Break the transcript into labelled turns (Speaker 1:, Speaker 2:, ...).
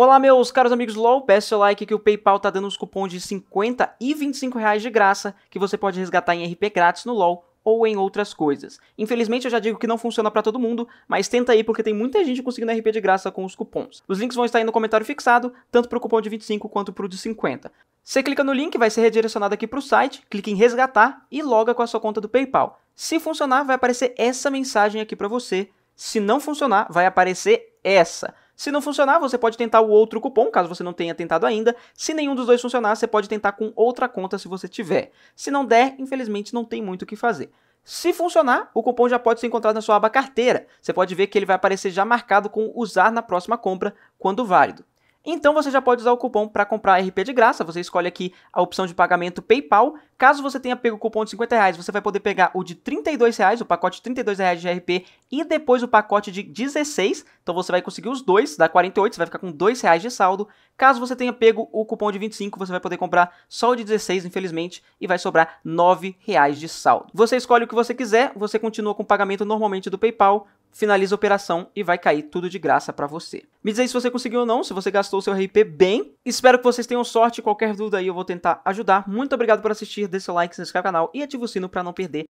Speaker 1: Olá meus caros amigos LOL, peço seu like que o PayPal tá dando uns cupons de 50 e 25 reais de graça que você pode resgatar em RP grátis no LOL ou em outras coisas. Infelizmente eu já digo que não funciona para todo mundo, mas tenta aí porque tem muita gente conseguindo RP de graça com os cupons. Os links vão estar aí no comentário fixado, tanto para o cupom de 25 quanto para o de 50. Você clica no link, vai ser redirecionado aqui para o site, clica em resgatar e loga com a sua conta do PayPal. Se funcionar, vai aparecer essa mensagem aqui para você. Se não funcionar, vai aparecer essa. Se não funcionar, você pode tentar o outro cupom, caso você não tenha tentado ainda. Se nenhum dos dois funcionar, você pode tentar com outra conta se você tiver. Se não der, infelizmente não tem muito o que fazer. Se funcionar, o cupom já pode ser encontrado na sua aba carteira. Você pode ver que ele vai aparecer já marcado com usar na próxima compra, quando válido. Então você já pode usar o cupom para comprar RP de graça. Você escolhe aqui a opção de pagamento PayPal. Caso você tenha pego o cupom de 50 reais, você vai poder pegar o de 32 reais, o pacote de 32 reais de RP e depois o pacote de 16. Então você vai conseguir os dois, dá 48, você vai ficar com 2 reais de saldo. Caso você tenha pego o cupom de 25, você vai poder comprar só o de 16, infelizmente, e vai sobrar 9 reais de saldo. Você escolhe o que você quiser, você continua com o pagamento normalmente do PayPal finaliza a operação e vai cair tudo de graça para você. Me diz aí se você conseguiu ou não, se você gastou o seu RP bem. Espero que vocês tenham sorte. Qualquer dúvida aí eu vou tentar ajudar. Muito obrigado por assistir, dê seu like, se inscreve no canal e ative o sino para não perder